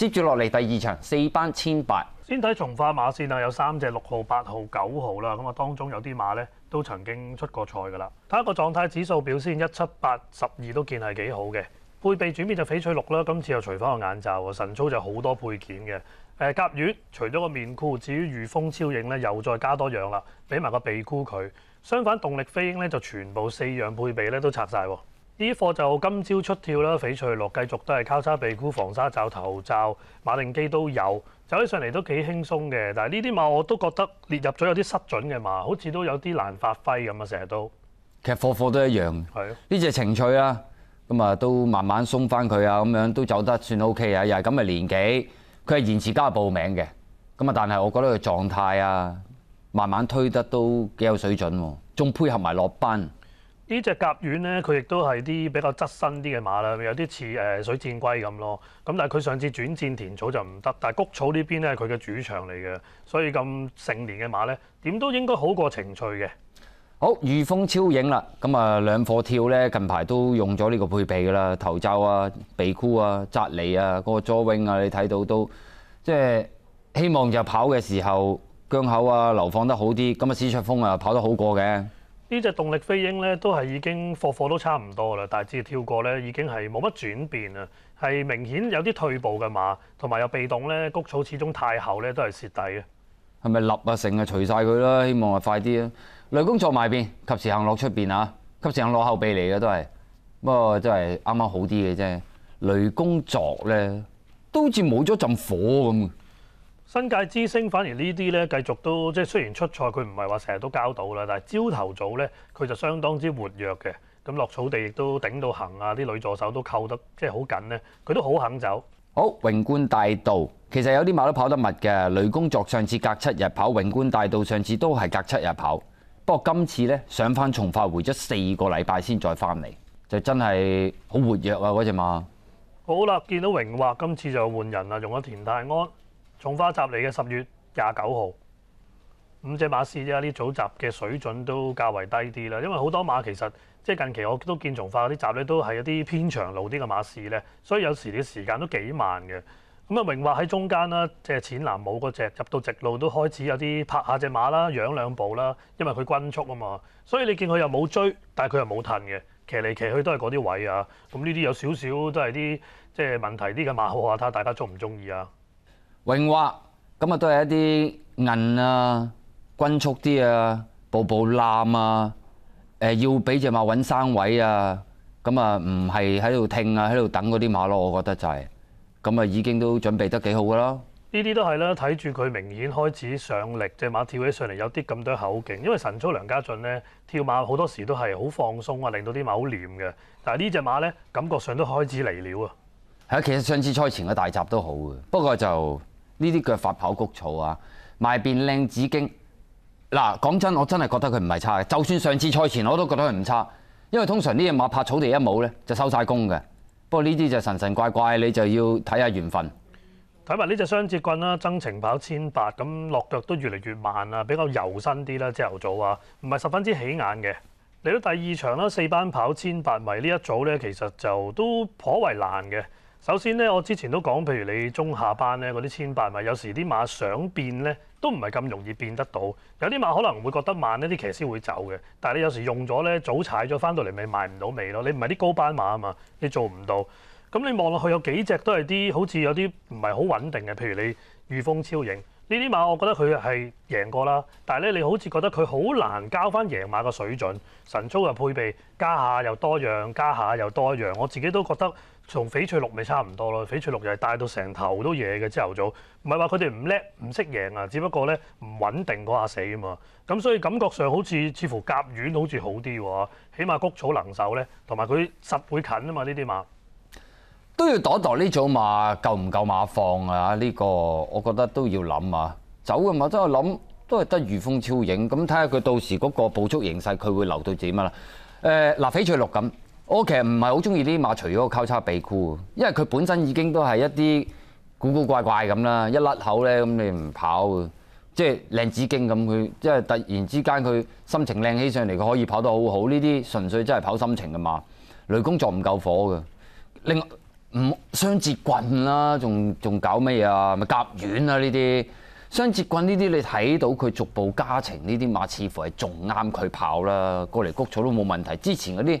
接住落嚟第二場四班千八，先睇從化馬線啊，有三隻六號、八號、九號啦。咁啊，當中有啲馬咧都曾經出過賽噶啦。睇一個狀態指數表先，一七八十二都見係幾好嘅。配備轉變就翡翠綠啦，今次又除翻個眼罩喎。神操就好多配件嘅，誒甲魚除咗個面箍，至於御風超影咧又再加多樣啦，俾埋個鼻箍佢。相反，動力飛鷹咧就全部四樣配備咧都拆晒喎。啲貨就今朝出跳啦，翡翠落繼續都係交叉鼻箍、防沙罩、頭罩、馬定機都有，走起上嚟都幾輕鬆嘅。但係呢啲馬我都覺得列入咗有啲失準嘅嘛，好似都有啲難發揮咁啊，成日都。其實貨貨都一樣，呢隻情趣啊，咁啊都慢慢鬆翻佢啊，咁樣都走得算 OK 啊。又係咁嘅年紀，佢係延遲加報名嘅，咁啊但係我覺得佢狀態啊，慢慢推得都幾有水準，仲配合埋落班。呢只甲軟咧，佢亦都係啲比較側身啲嘅馬啦，有啲似誒水箭龜咁咯。咁但係佢上次轉戰田草就唔得，但係谷草呢邊咧佢嘅主場嚟嘅，所以咁成年嘅馬咧點都應該好過情趣嘅。好，御風超影啦，咁啊兩貨跳咧近排都用咗呢個配備啦，頭罩啊、鼻箍啊、扎鼻啊、嗰個座 w 啊，你睇到都即係希望就跑嘅時候疆口啊流放得好啲。咁啊，史卓風啊跑得好過嘅。呢只動力飛鷹咧都係已經貨貨都差唔多啦，大致跳過咧已經係冇乜轉變啊，係明顯有啲退步嘅馬，同埋有被擋咧，谷草始終太厚咧都係蝕底嘅。係咪立啊？成啊，除晒佢啦，希望啊快啲啊！雷公坐埋邊，及時行落出邊啊，及時行落後備嚟嘅都係，不過都係啱啱好啲嘅啫。雷公作咧都好似冇咗陣火咁。新界之星反而呢啲咧，繼續都即係雖然出賽，佢唔係話成日都交到啦。但係朝頭早咧，佢就相當之活躍嘅。咁落草地亦都頂到行啊！啲女助手都扣得即係好緊咧，佢都好肯走。好，榮冠大道其實有啲馬都跑得密嘅。雷公作上次隔七日跑，榮冠大道上次都係隔七日跑，不過今次咧上翻重化，回咗四個禮拜先再翻嚟，就真係好活躍啊！嗰只馬好啦，見到榮華今次就換人啦，用咗田泰安。重化集嚟嘅十月廿九號，五隻馬試啫，啲組集嘅水準都較為低啲啦。因為好多馬其實即係近期我都見重化嗰啲集咧，都係一啲偏長路啲嘅馬試咧，所以有時嘅時間都幾慢嘅。咁啊，榮華喺中間啦，即係淺藍冇嗰只入到直路都開始有啲拍下只馬啦，養兩步啦，因為佢均速啊嘛。所以你見佢又冇追，但係佢又冇褪嘅，騎嚟騎去都係嗰啲位啊。咁呢啲有少少都係啲即係問題啲嘅馬好啊，睇下大家中唔中意啊。榮華咁啊，都係一啲银啊、均速啲啊、步步攬啊，誒要俾只馬揾生位啊，咁啊唔係喺度聽啊，喺度等嗰啲馬咯，我覺得就係，咁啊已經都準備得幾好噶啦。呢啲都係啦，睇住佢明顯開始上力，只馬跳起上嚟有啲咁多口勁，因為神操梁家俊咧跳馬好多時都係好放鬆啊，令到啲馬好黏嘅，但係呢只馬咧感覺上都開始嚟料啊。係啊，其實上次賽前嘅大集都好嘅，不過就。呢啲腳發跑谷草啊，賣變靚紫荊。嗱，講真，我真係覺得佢唔係差嘅。就算上次賽前我都覺得佢唔差，因為通常呢只馬拍草地一冇咧就收晒工嘅。不過呢啲就神神怪怪，你就要睇下緣分。睇埋呢只雙截棍啦，增程跑千八，咁落腳都越嚟越慢啊，比較柔身啲啦，朝頭早啊，唔係十分之起眼嘅。嚟到第二場啦，四班跑千八米呢一組咧，其實就都頗為難嘅。首先咧，我之前都講，譬如你中下班咧嗰啲千八，咪有時啲馬想變咧，都唔係咁容易變得到。有啲馬可能會覺得慢呢啲騎師會走嘅。但係你有時用咗咧，早踩咗翻到嚟咪賣唔到味咯。你唔係啲高班馬啊嘛，你做唔到。咁你望落去有幾隻都係啲好似有啲唔係好穩定嘅，譬如你御風超影呢啲馬，我覺得佢係贏過啦。但係咧，你好似覺得佢好難交翻贏馬嘅水準。神操嘅配備加下又多樣，加下又多樣，我自己都覺得。同翡翠綠咪差唔多咯，翡翠綠又系帶到成頭都嘢嘅朝頭早，唔係話佢哋唔叻唔識贏啊，只不過咧唔穩定嗰下死啊嘛，咁所以感覺上好似似乎甲軟好似好啲喎，起碼谷草能手咧，同埋佢實會近啊嘛呢啲馬都要躲躲呢組馬夠唔夠馬放啊？呢個我覺得都要諗啊，走嘅嘛都係諗都係得御風超影咁睇下佢到時嗰個捕捉形勢佢會留到點啊啦，誒嗱翡翠綠咁。我其實唔係好中意啲馬，除咗交叉鼻箍，因為佢本身已經都係一啲古古怪怪咁啦。一甩口咧，咁你唔跑嘅，即係靚子經咁佢，即係突然之間佢心情靚起上嚟，佢可以跑得好好。呢啲純粹真係跑心情嘅嘛。雷公作唔夠火嘅。另外，唔雙截棍啦，仲仲搞乜嘢啊？咪甲軟啊呢啲雙截棍呢啲，你睇到佢逐步加程呢啲馬，似乎係仲啱佢跑啦。過嚟谷草都冇問題。之前嗰啲。